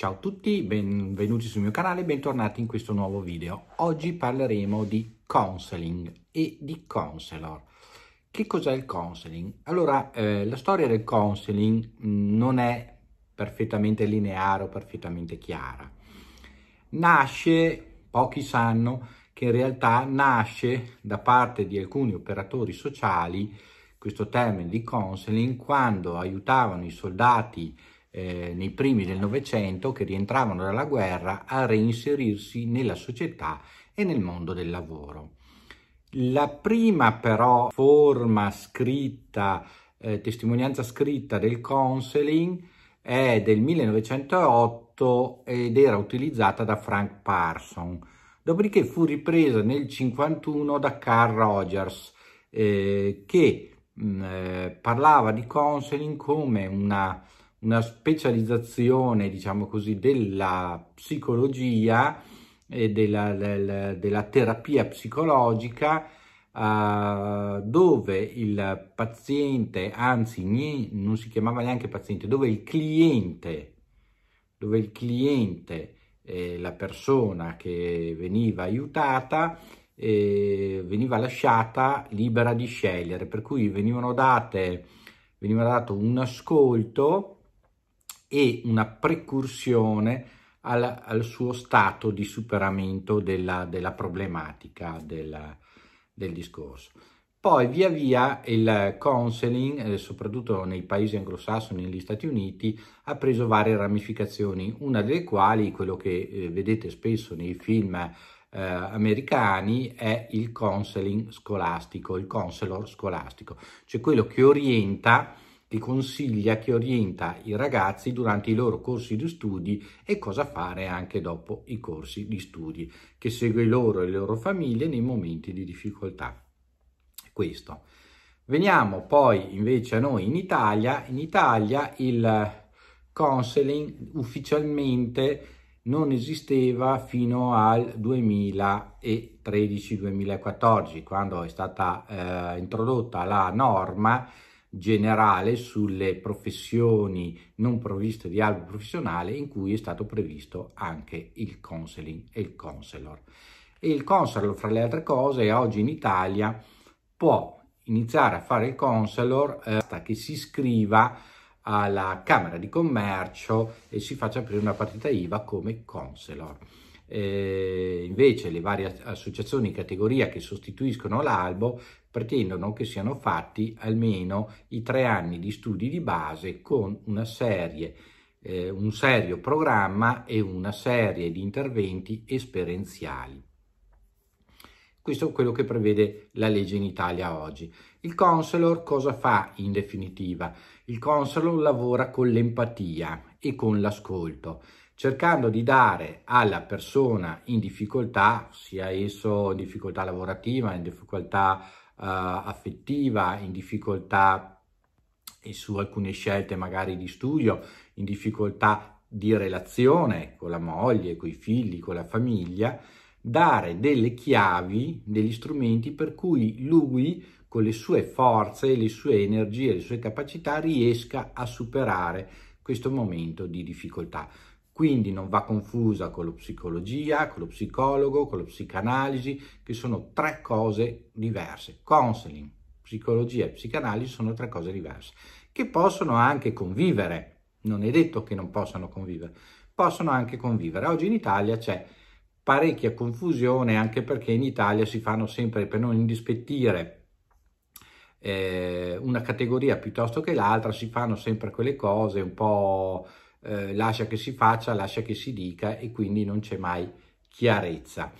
Ciao a tutti, benvenuti sul mio canale e bentornati in questo nuovo video. Oggi parleremo di counseling e di counselor. Che cos'è il counseling? Allora, eh, la storia del counseling mm, non è perfettamente lineare o perfettamente chiara. Nasce, pochi sanno, che in realtà nasce da parte di alcuni operatori sociali questo termine di counseling quando aiutavano i soldati eh, nei primi del Novecento che rientravano dalla guerra a reinserirsi nella società e nel mondo del lavoro. La prima però forma scritta, eh, testimonianza scritta del counseling è del 1908 ed era utilizzata da Frank Parson, dopodiché fu ripresa nel 1951 da Carl Rogers eh, che mh, mm, eh, parlava di counseling come una una specializzazione, diciamo così, della psicologia e della, della, della terapia psicologica uh, dove il paziente, anzi non si chiamava neanche paziente, dove il cliente, dove il cliente, eh, la persona che veniva aiutata, eh, veniva lasciata libera di scegliere, per cui venivano date, veniva dato un ascolto e una precursione al, al suo stato di superamento della, della problematica del, del, discorso. Poi via via il counseling, eh, soprattutto nei paesi anglosassoni e negli Stati Uniti, ha preso varie ramificazioni, una delle quali, quello che eh, vedete spesso nei film eh, americani è il counseling scolastico, il counselor scolastico, cioè quello che orienta ti consiglia, che orienta i ragazzi durante i loro corsi di studi e cosa fare anche dopo i corsi di studi, che segue loro e le loro famiglie nei momenti di difficoltà. Questo. Veniamo poi invece a noi in Italia. In Italia il counseling ufficialmente non esisteva fino al 2013-2014, quando è stata eh, introdotta la norma generale sulle professioni non provviste di albo professionale in cui è stato previsto anche il counseling e il counselor. E il counselor, fra le altre cose, oggi in Italia può iniziare a fare il counselor eh, basta eh, che si iscriva alla Camera di Commercio e si faccia aprire una partita IVA come counselor. Eh, invece le varie associazioni in categoria che sostituiscono l'albo pretendono che siano fatti almeno i tre anni di studi di base con una serie, eh, un serio programma e una serie di interventi esperienziali. Questo è quello che prevede la legge in Italia oggi. Il counselor cosa fa in definitiva? Il counselor lavora con l'empatia e con l'ascolto, cercando di dare alla persona in difficoltà, sia esso in difficoltà lavorativa, in difficoltà uh, affettiva, in difficoltà su alcune scelte magari di studio, in difficoltà di relazione con la moglie, con i figli, con la famiglia, dare delle chiavi, degli strumenti per cui lui con le sue forze, le sue energie, le sue capacità riesca a superare questo momento di difficoltà. Quindi non va confusa con la psicologia, con lo psicologo, con la psicanalisi, che sono tre cose diverse. Counseling, psicologia e psicanalisi sono tre cose diverse, che possono anche convivere. Non è detto che non possano convivere, possono anche convivere. Oggi in Italia c'è parecchia confusione anche perché in Italia si fanno sempre per non indispettire eh, una categoria piuttosto che l'altra si fanno sempre quelle cose un po' eh, lascia che si faccia lascia che si dica e quindi non c'è mai chiarezza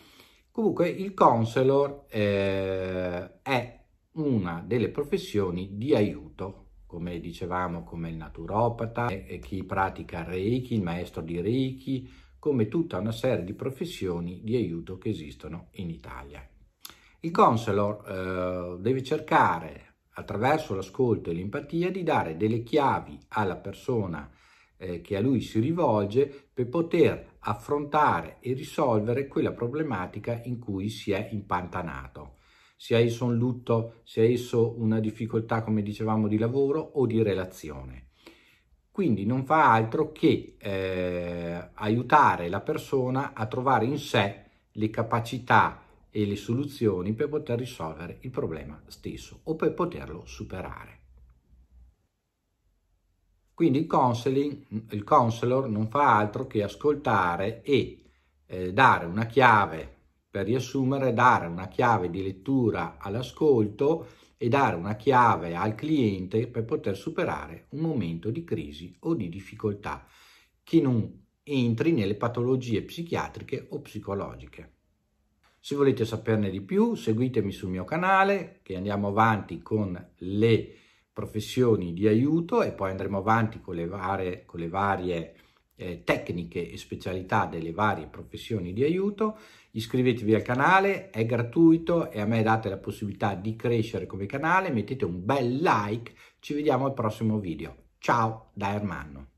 comunque il counselor eh, è una delle professioni di aiuto come dicevamo come il naturopata chi pratica reiki il maestro di reiki come tutta una serie di professioni di aiuto che esistono in Italia. Il counselor eh, deve cercare, attraverso l'ascolto e l'empatia, di dare delle chiavi alla persona eh, che a lui si rivolge per poter affrontare e risolvere quella problematica in cui si è impantanato sia esso un lutto, sia esso una difficoltà, come dicevamo, di lavoro o di relazione. Quindi non fa altro che eh, aiutare la persona a trovare in sé le capacità e le soluzioni per poter risolvere il problema stesso o per poterlo superare. Quindi il, il counselor non fa altro che ascoltare e eh, dare una chiave, per riassumere, dare una chiave di lettura all'ascolto e dare una chiave al cliente per poter superare un momento di crisi o di difficoltà che non entri nelle patologie psichiatriche o psicologiche. Se volete saperne di più seguitemi sul mio canale che andiamo avanti con le professioni di aiuto e poi andremo avanti con le varie, con le varie eh, tecniche e specialità delle varie professioni di aiuto. Iscrivetevi al canale, è gratuito e a me date la possibilità di crescere come canale. Mettete un bel like, ci vediamo al prossimo video. Ciao da Ermanno.